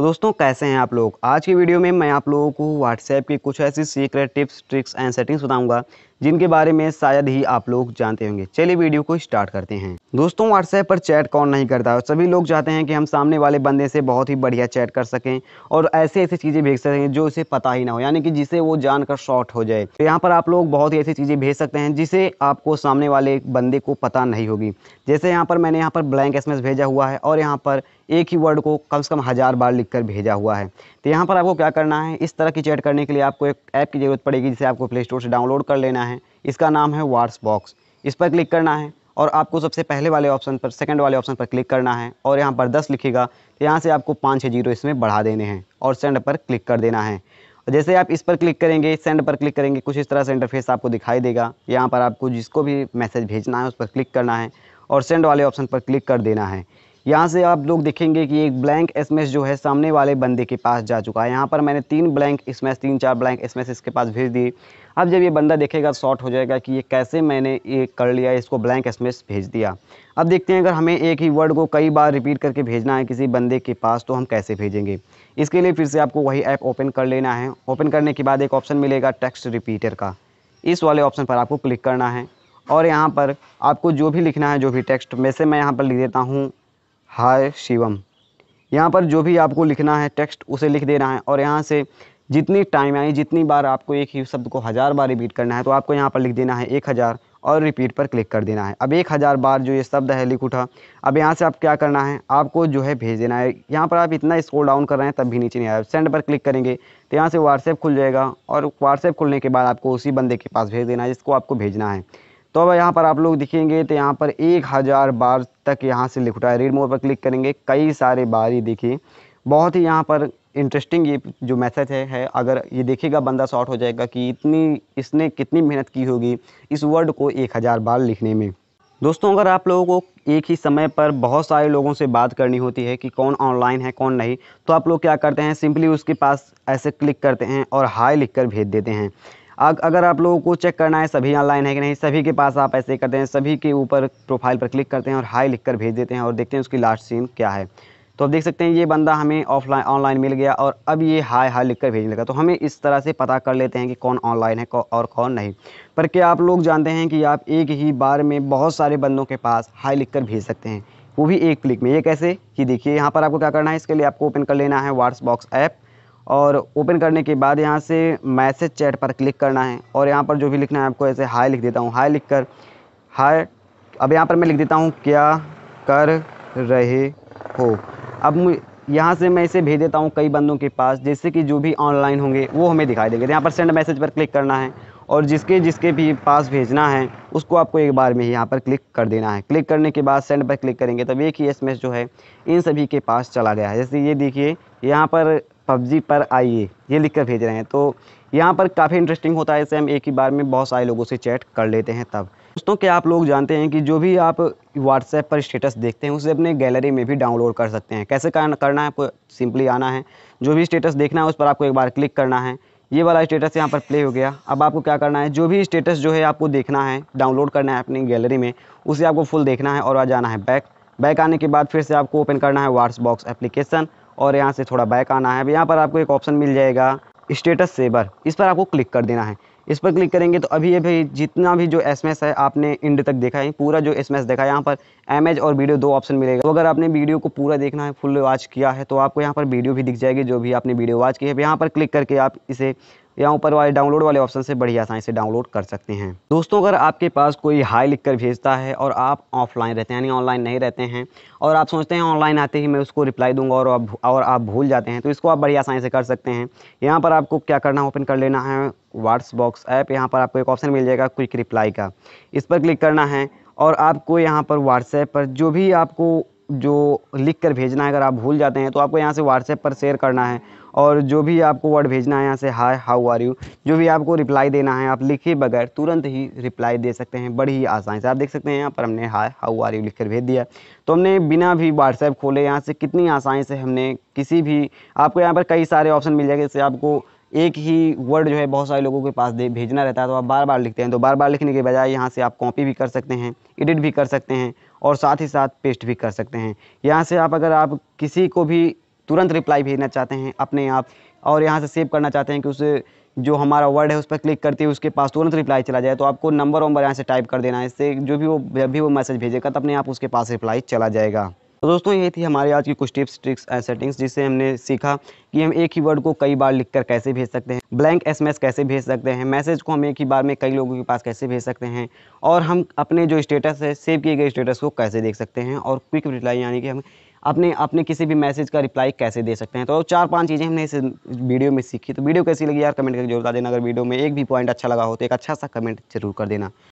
तो दोस्तों कैसे हैं आप लोग आज की वीडियो में मैं आप लोगों को व्हाट्सएप की कुछ ऐसी secret tips tricks and settings बताऊंगा जिनके बारे में शायद ही आप लोग जानते होंगे चलिए वीडियो को स्टार्ट करते हैं दोस्तों व्हाट्सएप पर चैट कौन नहीं करता है सभी लोग चाहते हैं कि हम सामने वाले बंदे से बहुत ही बढ़िया चैट कर सकें और ऐसे ऐसी चीज़ें भेज सकें जो उसे पता ही ना हो यानी कि जिसे वो जानकर शॉर्ट हो जाए तो यहाँ पर आप लोग बहुत ही ऐसी चीज़ें भेज सकते हैं जिसे आपको सामने वाले बंदे को पता नहीं होगी जैसे यहाँ पर मैंने यहाँ पर ब्लैंक एस भेजा हुआ है और यहाँ पर एक ही वर्ड को कम से कम हज़ार बार लिखकर भेजा हुआ है तो यहाँ पर आपको क्या करना है इस तरह की चैट करने के लिए आपको एक ऐप की ज़रूरत पड़ेगी जिसे आपको प्ले स्टोर से डाउनलोड कर लेना है है इसका नाम है वार्स बॉक्स इस पर क्लिक करना है और आपको सबसे पहले वाले ऑप्शन पर सेकंड वाले ऑप्शन पर क्लिक करना है और यहाँ पर दस लिखेगा तो यहाँ से आपको पाँच छः जीरो इसमें बढ़ा देने हैं और सेंड पर क्लिक कर देना है जैसे आप इस पर क्लिक करेंगे सेंड पर क्लिक करेंगे कुछ इस तरह से इंटरफेस आपको दिखाई देगा यहाँ पर आपको जिसको भी मैसेज भेजना है उस पर क्लिक करना है और सेंड वाले ऑप्शन पर क्लिक कर देना है यहाँ से आप लोग देखेंगे कि एक ब्लैंक एसएमएस जो है सामने वाले बंदे के पास जा चुका है यहाँ पर मैंने तीन ब्लैंक एसएमएस तीन चार ब्लैंक एसएमएस इसके पास भेज दिए अब जब ये बंदा देखेगा शॉर्ट हो जाएगा कि ये कैसे मैंने ये कर लिया इसको ब्लैंक एसएमएस भेज दिया अब देखते हैं अगर हमें एक ही वर्ड को कई बार रिपीट करके भेजना है किसी बंदे के पास तो हम कैसे भेजेंगे इसके लिए फिर से आपको वही ऐप ओपन कर लेना है ओपन करने के बाद एक ऑप्शन मिलेगा टेक्स्ट रिपीटर का इस वाले ऑप्शन पर आपको क्लिक करना है और यहाँ पर आपको जो भी लिखना है जो भी टेक्स्ट वैसे मैं यहाँ पर लिख देता हूँ हाय शिवम यहाँ पर जो भी आपको लिखना है टेक्स्ट उसे लिख देना है और यहाँ से जितनी टाइम आई जितनी बार आपको एक ही शब्द को हज़ार बार रिपीट करना है तो आपको यहाँ पर लिख देना है एक हज़ार और रिपीट पर क्लिक कर देना है अब एक हज़ार बार जो ये शब्द है लिख उठा अब यहाँ से आप क्या करना है आपको जो है भेज देना है यहाँ पर आप इतना स्कोर डाउन कर रहे हैं तब भी नीचे नहीं आया सेंड पर क्लिक करेंगे तो यहाँ से व्हाट्सएप खुल जाएगा और व्हाट्सएप खुलने के बाद आपको उसी बंदे के पास भेज देना है जिसको आपको भेजना है तो अब यहाँ पर आप लोग दिखेंगे तो यहाँ पर एक हज़ार बार तक यहाँ से उठा है रीड मोर पर क्लिक करेंगे कई सारे बार ये देखिए बहुत ही यहाँ पर इंटरेस्टिंग ये जो मैसेज है, है अगर ये देखेगा बंदा शॉर्ट हो जाएगा कि इतनी इसने कितनी मेहनत की होगी इस वर्ड को एक हज़ार बार लिखने में दोस्तों अगर आप लोगों को एक ही समय पर बहुत सारे लोगों से बात करनी होती है कि कौन ऑनलाइन है कौन नहीं तो आप लोग क्या करते हैं सिंपली उसके पास ऐसे क्लिक करते हैं और हाई लिख कर भेज देते हैं अगर आप लोगों को चेक करना है सभी ऑनलाइन है कि नहीं सभी के पास आप ऐसे करते हैं सभी के ऊपर प्रोफाइल पर क्लिक करते हैं और हाई लिख कर भेज देते हैं और देखते हैं उसकी लास्ट सीन क्या है तो आप देख सकते हैं ये बंदा हमें ऑफलाइन ऑनलाइन मिल गया और अब ये हाय हाय लिख कर भेजने लगा तो हमें इस तरह से पता कर लेते हैं कि कौन ऑनलाइन है और कौन नहीं पर क्या आप लोग जानते हैं कि आप एक ही बार में बहुत सारे बंदों के पास हाई लिख कर भेज सकते हैं वो भी एक क्लिक में ये कैसे कि देखिए यहाँ पर आपको क्या करना है इसके लिए आपको ओपन कर लेना है व्हाट्सबॉक्स ऐप और ओपन करने के बाद यहाँ से मैसेज चैट पर क्लिक करना है और यहाँ पर जो भी लिखना है आपको ऐसे हाई लिख देता हूँ हाई लिख कर हाय अब यहाँ पर मैं लिख देता हूँ क्या कर रहे हो अब यहाँ से मैं इसे भेज देता हूँ कई बंदों के पास जैसे कि जो भी ऑनलाइन होंगे वो हमें दिखाई देंगे तो यहाँ पर सेंड मैसेज पर क्लिक करना है और जिसके जिसके भी पास भेजना है उसको आपको एक बार में ही यहाँ पर क्लिक कर देना है क्लिक करने के बाद सेंड पर क्लिक करेंगे तब एक ही एस जो है इन सभी के पास चला गया है जैसे ये देखिए यहाँ पर पबजी पर आइए ये लिख कर भेज रहे हैं तो यहाँ पर काफ़ी इंटरेस्टिंग होता है इसे हम एक ही बार में बहुत सारे लोगों से चैट कर लेते हैं तब दोस्तों क्या आप लोग जानते हैं कि जो भी आप व्हाट्सएप पर स्टेटस देखते हैं उसे अपने गैलरी में भी डाउनलोड कर सकते हैं कैसे करना है आपको सिंपली आना है जो भी स्टेटस देखना है उस पर आपको एक बार क्लिक करना है ये वाला स्टेटस यहाँ पर प्ले हो गया अब आपको क्या करना है जो भी स्टेटस जो है आपको देखना है डाउनलोड करना है अपनी गैलरी में उसे आपको फुल देखना है और आ जाना है बैक बैक आने के बाद फिर से आपको ओपन करना है व्हाट्सबॉक्स एप्लीकेशन और यहाँ से थोड़ा बैक आना है अब यहाँ पर आपको एक ऑप्शन मिल जाएगा स्टेटस सेवर इस पर आपको क्लिक कर देना है इस पर क्लिक करेंगे तो अभी ये भाई जितना भी जो एस है आपने इंड तक देखा है पूरा जो एस देखा है यहाँ पर एमएच और वीडियो दो ऑप्शन मिलेगा तो अगर आपने वीडियो को पूरा देखना है फुल वॉच किया है तो आपको यहाँ पर वीडियो भी दिख जाएगी जो भी आपने वीडियो वॉच की है यहाँ पर क्लिक करके आप इसे या ऊपर वाले डाउनलोड वाले ऑप्शन से बड़ी आसानी से डाउनलोड कर सकते हैं दोस्तों अगर आपके पास कोई हाई लिख कर भेजता है और आप ऑफलाइन रहते हैं यानी ऑनलाइन नहीं रहते हैं और आप सोचते हैं ऑनलाइन आते ही मैं उसको रिप्लाई दूंगा और आप और आप भूल जाते हैं तो इसको आप बड़ी आसानी से कर सकते हैं यहाँ पर आपको क्या करना ओपन कर लेना है व्हाट्स बॉक्स ऐप यहाँ पर आपको एक ऑप्शन मिल जाएगा क्विक रिप्लाई का इस पर क्लिक करना है और आपको यहाँ पर व्हाट्सएप पर जो भी आपको जो लिख कर भेजना है अगर आप भूल जाते हैं तो आपको यहाँ से व्हाट्सएप पर शेयर करना है और जो भी आपको वर्ड भेजना है यहाँ से हाय हाउ आर यू जो भी आपको रिप्लाई देना है आप लिखे बगैर तुरंत ही रिप्लाई दे सकते हैं बड़ी ही आसानी से आप देख सकते हैं यहाँ पर हमने हाय हाउ आर यू लिख कर भेज दिया तो हमने बिना भी व्हाट्सएप खोले यहाँ से कितनी आसानी से हमने किसी भी आपको यहाँ पर कई सारे ऑप्शन मिल जाएंगे जैसे आपको एक ही वर्ड जो है बहुत सारे लोगों के पास भेजना रहता है तो आप बार बार लिखते हैं तो बार बार लिखने के बजाय यहाँ से आप कॉपी भी कर सकते हैं एडिट भी कर सकते हैं और साथ ही साथ पेस्ट भी कर सकते हैं यहाँ से आप अगर आप किसी को भी तुरंत रिप्लाई भेजना चाहते हैं अपने आप और यहाँ से सेव करना चाहते हैं कि उस जो हमारा वर्ड है उस पर क्लिक करते हुए उसके पास तुरंत रिप्लाई चला जाए तो आपको नंबर वंबर यहाँ से टाइप कर देना है इससे जो भी वो जब भी वो मैसेज भेजेगा तो अपने आप उसके पास रिप्लाई चला जाएगा तो दोस्तों ये थी हमारी आज की कुछ टिप्स ट्रिक्स एंड सेटिंग्स जिससे हमने सीखा कि हम एक ही वर्ड को कई बार लिखकर कैसे भेज सकते हैं ब्लैंक एसएमएस कैसे भेज सकते हैं मैसेज को हम एक ही बार में कई लोगों के पास कैसे भेज सकते हैं और हम अपने जो स्टेटस है सेव किए गए स्टेटस को कैसे देख सकते हैं और क्विक रिप्लाई यानी कि हम अपने अपने किसी भी मैसेज का रिप्लाई कैसे दे सकते हैं तो चार पांच चीज़ें हमने इस वीडियो में सीखी तो वीडियो कैसी लगी यार कमेंट करके जरूर बता देना अगर वीडियो में एक भी पॉइंट अच्छा लगा हो तो एक अच्छा सा कमेंट जरूर कर देना